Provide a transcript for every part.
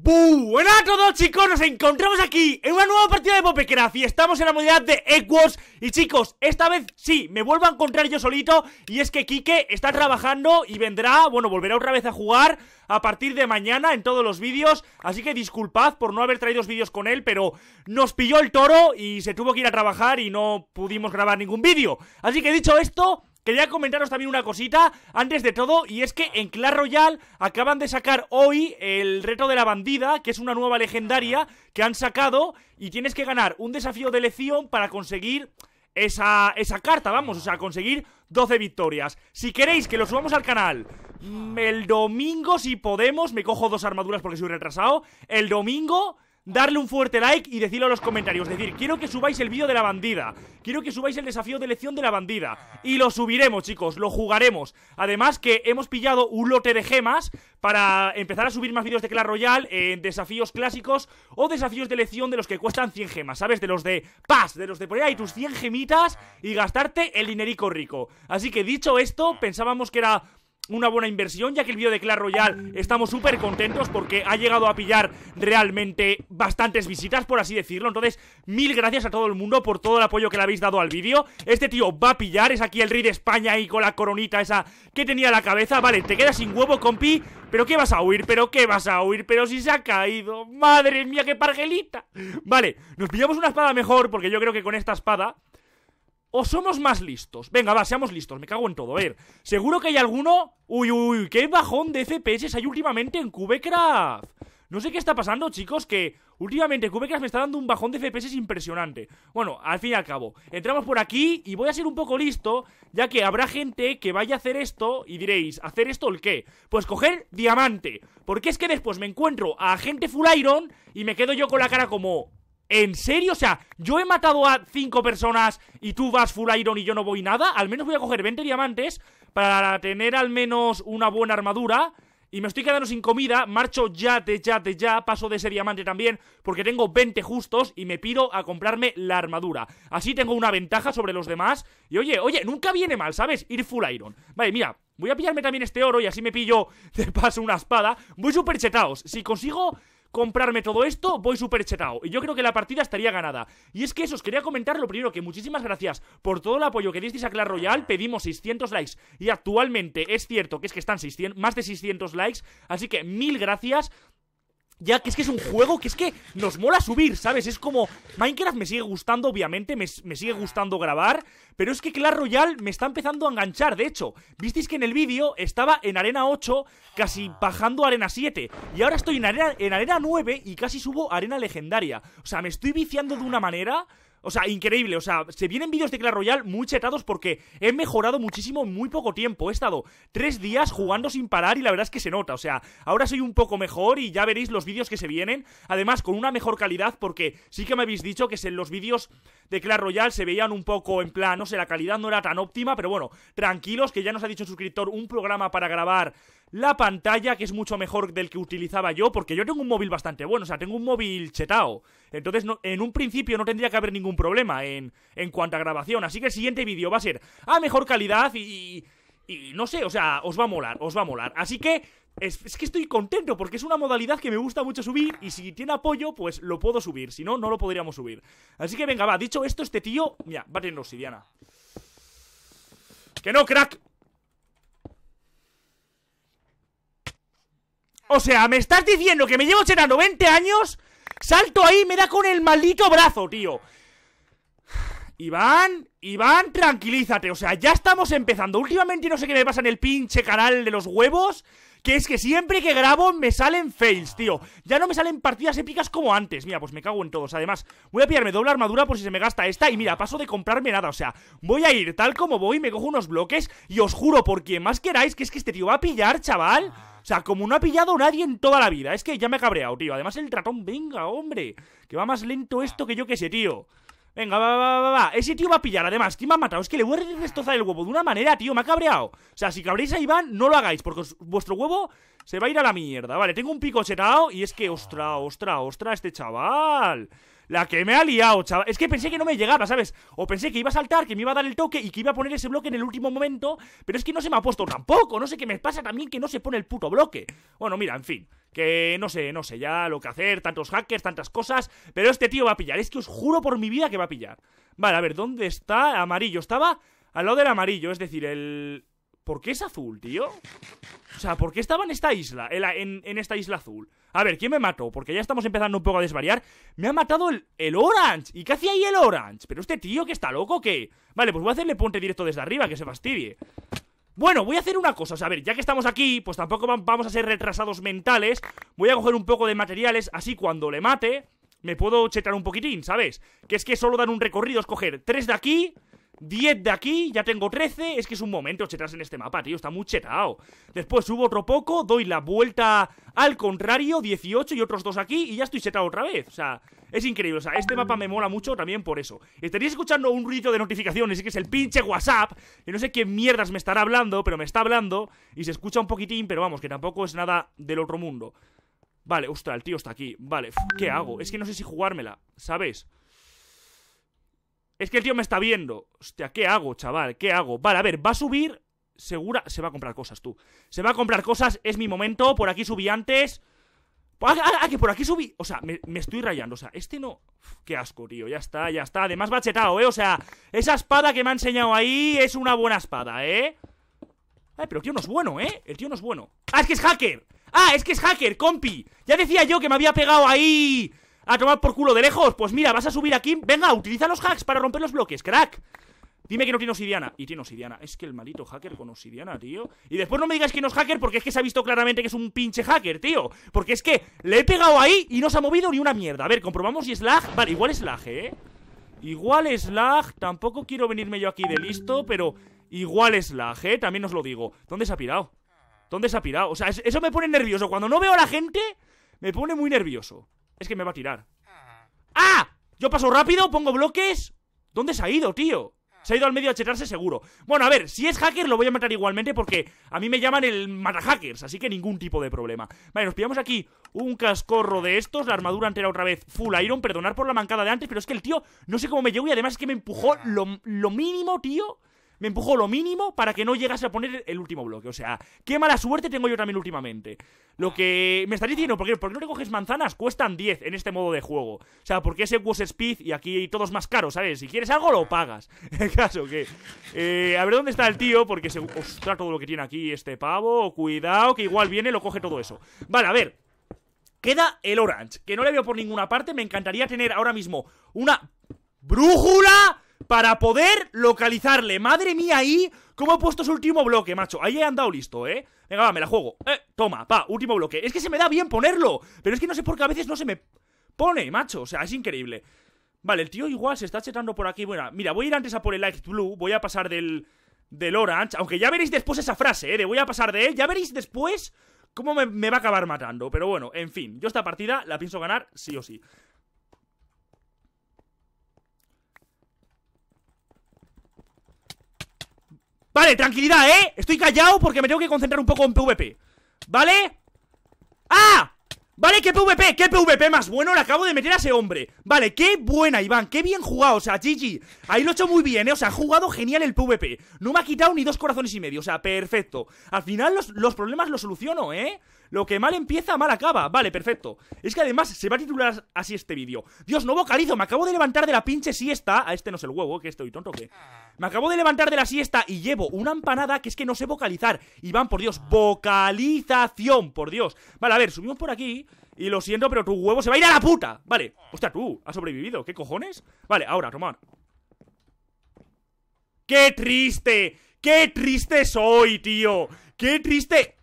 Buenas a todos chicos, nos encontramos aquí en una nueva partida de Popecraft y estamos en la modalidad de Equos Y chicos, esta vez sí, me vuelvo a encontrar yo solito y es que Kike está trabajando y vendrá, bueno, volverá otra vez a jugar a partir de mañana en todos los vídeos Así que disculpad por no haber traído vídeos con él, pero nos pilló el toro y se tuvo que ir a trabajar y no pudimos grabar ningún vídeo Así que dicho esto, Quería comentaros también una cosita antes de todo, y es que en Clash Royale acaban de sacar hoy el reto de la bandida, que es una nueva legendaria que han sacado, y tienes que ganar un desafío de elección para conseguir esa, esa carta, vamos, o sea, conseguir 12 victorias. Si queréis que lo subamos al canal mm, el domingo, si podemos, me cojo dos armaduras porque soy retrasado, el domingo darle un fuerte like y decirlo en los comentarios. decir, quiero que subáis el vídeo de la bandida. Quiero que subáis el desafío de elección de la bandida. Y lo subiremos, chicos, lo jugaremos. Además que hemos pillado un lote de gemas para empezar a subir más vídeos de Clash Royale en desafíos clásicos o desafíos de elección de los que cuestan 100 gemas, ¿sabes? De los de paz, de los de poner ahí tus 100 gemitas y gastarte el dinerico rico. Así que dicho esto, pensábamos que era una buena inversión, ya que el vídeo de Clash Royal estamos súper contentos porque ha llegado a pillar realmente bastantes visitas, por así decirlo. Entonces, mil gracias a todo el mundo por todo el apoyo que le habéis dado al vídeo. Este tío va a pillar, es aquí el rey de España ahí con la coronita esa que tenía la cabeza. Vale, te quedas sin huevo, compi, pero ¿qué vas a huir? ¿Pero qué vas a huir? ¿Pero si se ha caído? ¡Madre mía, qué pargelita! Vale, nos pillamos una espada mejor porque yo creo que con esta espada ¿O somos más listos? Venga, va, seamos listos, me cago en todo. A ver, seguro que hay alguno. Uy, uy, qué bajón de FPS hay últimamente en Cubecraft. No sé qué está pasando, chicos, que últimamente Cubecraft me está dando un bajón de FPS impresionante. Bueno, al fin y al cabo, entramos por aquí y voy a ser un poco listo, ya que habrá gente que vaya a hacer esto y diréis, ¿hacer esto el qué? Pues coger diamante, porque es que después me encuentro a gente full iron y me quedo yo con la cara como, ¿En serio? O sea, yo he matado a cinco personas y tú vas full iron y yo no voy nada. Al menos voy a coger 20 diamantes para tener al menos una buena armadura. Y me estoy quedando sin comida, marcho ya, de ya, de ya, paso de ese diamante también, porque tengo 20 justos y me pido a comprarme la armadura. Así tengo una ventaja sobre los demás. Y oye, oye, nunca viene mal, ¿sabes? Ir full iron. Vale, mira, voy a pillarme también este oro y así me pillo de paso una espada. Voy super chetaos. Si consigo comprarme todo esto, voy súper chetao. Y yo creo que la partida estaría ganada. Y es que eso, os quería comentar lo primero, que muchísimas gracias por todo el apoyo que disteis a Clash Royal Pedimos 600 likes y actualmente es cierto que es que están 600, más de 600 likes. Así que mil gracias. Ya, que es que es un juego que es que nos mola subir, ¿sabes? Es como. Minecraft me sigue gustando, obviamente, me, sigue gustando grabar, pero es que Clash Royale me está empezando a enganchar. De hecho, visteis que en el vídeo estaba en Arena 8, casi bajando Arena 7, y ahora estoy en Arena, en arena 9 y casi subo Arena Legendaria. O sea, me estoy viciando de una manera. O sea, increíble. O sea, se vienen vídeos de Clash Royale muy chetados porque he mejorado muchísimo en muy poco tiempo. He estado tres días jugando sin parar y la verdad es que se nota. O sea, ahora soy un poco mejor y ya veréis los vídeos que se vienen. Además, con una mejor calidad porque sí que me habéis dicho que en los vídeos de Clash Royale se veían un poco en plan, no sé, la calidad no era tan óptima. Pero bueno, tranquilos que ya nos ha dicho el suscriptor un programa para grabar la pantalla, que es mucho mejor del que utilizaba yo, porque yo tengo un móvil bastante bueno, o sea, tengo un móvil chetao. Entonces, en un principio no tendría que haber ningún problema en, en cuanto a grabación. Así que el siguiente vídeo va a ser a mejor calidad y, y, no sé, o sea, os va a molar, os va a molar. Así que es, es que estoy contento porque es una modalidad que me gusta mucho subir y si tiene apoyo, pues lo puedo subir. Si no, no lo podríamos subir. Así que venga, va, dicho esto, este tío... Mira, va a tener obsidiana. ¡Que no, crack! O sea, me estás diciendo que me llevo chena 20 años, salto ahí me da con el maldito brazo, tío. Iván, Iván, tranquilízate. O sea, ya estamos empezando. Últimamente no sé qué me pasa en el pinche canal de los huevos. Que es que siempre que grabo me salen fails, tío. Ya no me salen partidas épicas como antes. Mira, pues me cago en todos. Además, voy a pillarme doble armadura por si se me gasta esta. Y mira, paso de comprarme nada. O sea, voy a ir tal como voy, me cojo unos bloques. Y os juro, por quien más queráis, que es que este tío va a pillar, chaval. O sea, como no ha pillado nadie en toda la vida. Es que ya me he cabreado, tío. Además, el ratón, venga, hombre. Que va más lento esto que yo que sé, tío. Venga, va, va, va, va. Ese tío va a pillar, además. ¿Quién me ha matado? Es que le voy a destrozar el huevo de una manera, tío. Me ha cabreado. O sea, si cabréis a Iván, no lo hagáis, porque vuestro huevo se va a ir a la mierda. Vale, tengo un pico chetado y es que, ostra, ostra, ostra, este chaval. La que me ha liado, chaval. Es que pensé que no me llegaba, ¿sabes? O pensé que iba a saltar, que me iba a dar el toque y que iba a poner ese bloque en el último momento. Pero es que no se me ha puesto tampoco. No sé qué me pasa también que no se pone el puto bloque. Bueno, mira, en fin. Que no sé, no sé ya lo que hacer, tantos hackers, tantas cosas. Pero este tío va a pillar. Es que os juro por mi vida que va a pillar. Vale, a ver, ¿dónde está? Amarillo. Estaba al lado del amarillo, es decir, el, ¿Por qué es azul, tío? O sea, ¿por qué estaba en esta isla? En, esta isla azul. A ver, ¿quién me mató? Porque ya estamos empezando un poco a desvariar. Me ha matado el, Orange. ¿Y qué hacía ahí el Orange? Pero este tío que está loco, ¿qué? Vale, pues voy a hacerle ponte directo desde arriba, que se fastidie. Bueno, voy a hacer una cosa, o sea, a ver, ya que estamos aquí, pues tampoco vamos a ser retrasados mentales Voy a coger un poco de materiales, así cuando le mate, me puedo chetar un poquitín, ¿sabes? Que es que solo dan un recorrido, es tres de aquí 10 de aquí, ya tengo 13. Es que es un momento chetras en este mapa, tío. Está muy chetado. Después subo otro poco, doy la vuelta al contrario, 18 y otros dos aquí, y ya estoy chetado otra vez. O sea, es increíble. O sea, este mapa me mola mucho también por eso. Estaría escuchando un ruido de notificaciones, que es el pinche WhatsApp. Y no sé qué mierdas me estará hablando, pero me está hablando. Y se escucha un poquitín, pero vamos, que tampoco es nada del otro mundo. Vale, ostras, el tío está aquí. Vale, ¿qué hago? Es que no sé si jugármela, ¿sabes? Es que el tío me está viendo. Hostia, ¿qué hago, chaval? ¿Qué hago? Vale, a ver, va a subir. Segura. Se va a comprar cosas, tú. Se va a comprar cosas. Es mi momento. Por aquí subí antes. Ah, ah, ah que por aquí subí. O sea, me, estoy rayando. O sea, este no. qué asco, tío. Ya está, ya está. Además, bachetado, ¿eh? O sea, esa espada que me ha enseñado ahí es una buena espada, ¿eh? Ay, pero el tío no es bueno, ¿eh? El tío no es bueno. ¡Ah, es que es hacker! ¡Ah, es que es hacker, compi! Ya decía yo que me había pegado ahí. A tomar por culo de lejos. Pues mira, vas a subir aquí. Venga, utiliza los hacks para romper los bloques, crack. Dime que no tiene obsidiana. Y tiene obsidiana. Es que el maldito hacker con obsidiana, tío. Y después no me digas que no es hacker porque es que se ha visto claramente que es un pinche hacker, tío. Porque es que le he pegado ahí y no se ha movido ni una mierda. A ver, comprobamos si es lag. Vale, igual es lag, ¿eh? Igual es lag. Tampoco quiero venirme yo aquí de listo, pero igual es lag, ¿eh? También os lo digo. ¿Dónde se ha pirado? ¿Dónde se ha pirado? O sea, eso me pone nervioso. Cuando no veo a la gente, me pone muy nervioso. Es que me va a tirar. Ah. ¡Ah! Yo paso rápido, pongo bloques. ¿Dónde se ha ido, tío? Se ha ido al medio a chetarse seguro. Bueno, a ver, si es hacker lo voy a matar igualmente porque a mí me llaman el Hackers. así que ningún tipo de problema. Vale, nos pillamos aquí un cascorro de estos, la armadura entera otra vez full iron, perdonar por la mancada de antes, pero es que el tío no sé cómo me llegó y además es que me empujó ah. lo, lo mínimo, tío, me empujó lo mínimo para que no llegase a poner el último bloque. O sea, qué mala suerte tengo yo también últimamente. Lo que me estaría diciendo, ¿por qué, ¿por qué no manzanas? Cuestan 10 en este modo de juego. O sea, porque ese was speed y aquí todos más caros, ¿sabes? Si quieres algo, lo pagas. en caso que. Eh, a ver dónde está el tío, porque se. Ostras, todo lo que tiene aquí este pavo. Cuidado, que igual viene, lo coge todo eso. Vale, a ver. Queda el Orange, que no le veo por ninguna parte. Me encantaría tener ahora mismo una brújula para poder localizarle. Madre mía, ahí, ¿cómo he puesto su último bloque, macho? Ahí he andado listo, ¿eh? Venga, va, me la juego. Eh, toma, pa, último bloque. Es que se me da bien ponerlo, pero es que no sé por qué a veces no se me pone, macho. O sea, es increíble. Vale, el tío igual se está chetando por aquí. Bueno, mira, voy a ir antes a por el Light Blue. Voy a pasar del, del Orange. Aunque ya veréis después esa frase, ¿eh? De voy a pasar de él. Ya veréis después cómo me va a acabar matando. Pero bueno, en fin. Yo esta partida la pienso ganar sí o sí. Vale, tranquilidad, ¿eh? Estoy callado porque me tengo que concentrar un poco en PvP ¿Vale? ¡Ah! Vale, qué PvP, qué PvP más bueno le acabo de meter a ese hombre Vale, qué buena, Iván, qué bien jugado, o sea, GG Ahí lo he hecho muy bien, ¿eh? o sea, ha jugado genial el PvP No me ha quitado ni dos corazones y medio, o sea, perfecto Al final los, los problemas los soluciono, ¿eh? Lo que mal empieza, mal acaba. Vale, perfecto. Es que además se va a titular así este vídeo. Dios, no vocalizo. Me acabo de levantar de la pinche siesta. A este no es el huevo, que estoy tonto, qué? Me acabo de levantar de la siesta y llevo una empanada que es que no sé vocalizar. Iván, por Dios, ah. vocalización, por Dios. Vale, a ver, subimos por aquí. Y lo siento, pero tu huevo se va a ir a la puta. Vale. Hostia, tú, has sobrevivido. ¿Qué cojones? Vale, ahora, Román. ¡Qué triste! ¡Qué triste soy, tío! ¡Qué triste!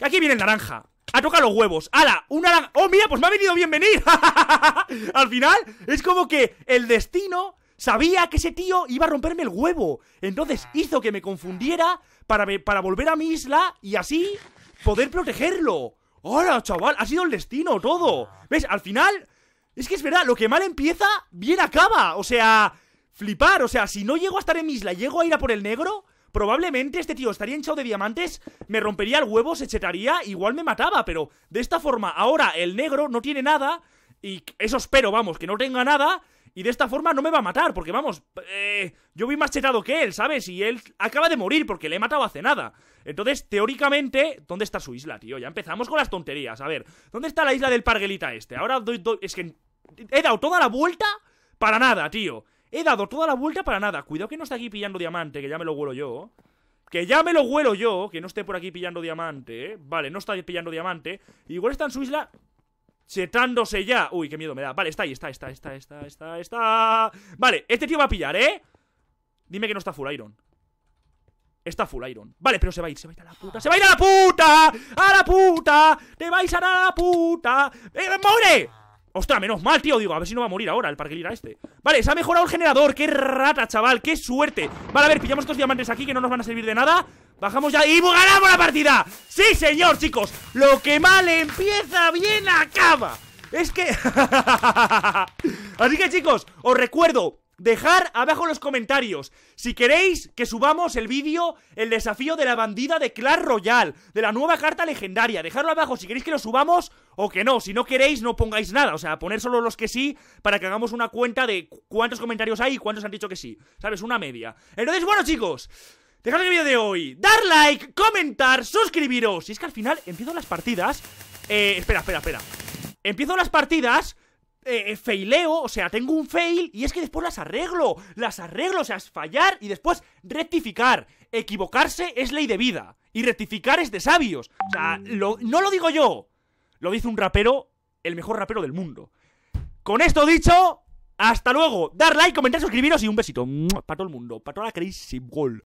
Aquí viene el naranja. A toca los huevos. ¡Hala! ¡Una naranja! ¡Oh, mira! Pues me ha venido bien venir. Al final, es como que el destino sabía que ese tío iba a romperme el huevo. Entonces hizo que me confundiera para, para volver a mi isla y así poder protegerlo. ¡Hola, chaval! Ha sido el destino todo. ¿Ves? Al final, es que es verdad, lo que mal empieza, bien acaba. O sea, flipar. O sea, si no llego a estar en mi isla, llego a ir a por el negro, Probablemente este tío estaría hinchado de diamantes, me rompería el huevo, se chetaría, igual me mataba, pero de esta forma ahora el negro no tiene nada, y eso espero, vamos, que no tenga nada, y de esta forma no me va a matar, porque vamos, eh, yo voy más chetado que él, ¿sabes? Y él acaba de morir porque le he matado hace nada. Entonces, teóricamente, ¿dónde está su isla, tío? Ya empezamos con las tonterías. A ver, ¿dónde está la isla del parguelita este? Ahora doy, doy es que he dado toda la vuelta para nada, tío. He dado toda la vuelta para nada. Cuidado que no está aquí pillando diamante, que ya me lo huelo yo. Que ya me lo huelo yo, que no esté por aquí pillando diamante, ¿eh? Vale, no está pillando diamante. Igual está en su isla chetándose ya. Uy, qué miedo me da. Vale, está ahí, está, está, está, está, está, está. Vale, este tío va a pillar, ¿eh? Dime que no está full iron. Está full iron. Vale, pero se va a ir, se va a ir a la puta. ¡Se va a ir a la puta! ¡A la puta! ¡Te vais a la puta! ¡Eh, ¡More! Ostras, menos mal, tío. Digo, a ver si no va a morir ahora el Lira este. Vale, se ha mejorado el generador. ¡Qué rata, chaval! ¡Qué suerte! Vale, a ver, pillamos estos diamantes aquí que no nos van a servir de nada. Bajamos ya y ganamos la partida. ¡Sí, señor, chicos! Lo que mal empieza, bien acaba. Es que... Así que, chicos, os recuerdo Dejar abajo en los comentarios si queréis que subamos el vídeo El desafío de la bandida de Clash Royale De la nueva carta legendaria Dejarlo abajo si queréis que lo subamos o que no. Si no queréis, no pongáis nada. O sea, poner solo los que sí para que hagamos una cuenta de cuántos comentarios hay y cuántos han dicho que sí. ¿Sabes? Una media. Entonces, bueno, chicos. Dejad el vídeo de hoy. Dar like, comentar, suscribiros. Y es que al final empiezo las partidas. Eh, espera, espera, espera. Empiezo las partidas. Eh, eh faileo, o sea, tengo un fail y es que después las arreglo, las arreglo, o sea, es fallar y después rectificar. Equivocarse es ley de vida y rectificar es de sabios. O sea, no lo digo yo, lo dice un rapero, el mejor rapero del mundo. Con esto dicho, hasta luego. Dar like, comentar, suscribiros y un besito. Para todo el mundo, para toda la Crazy Wall.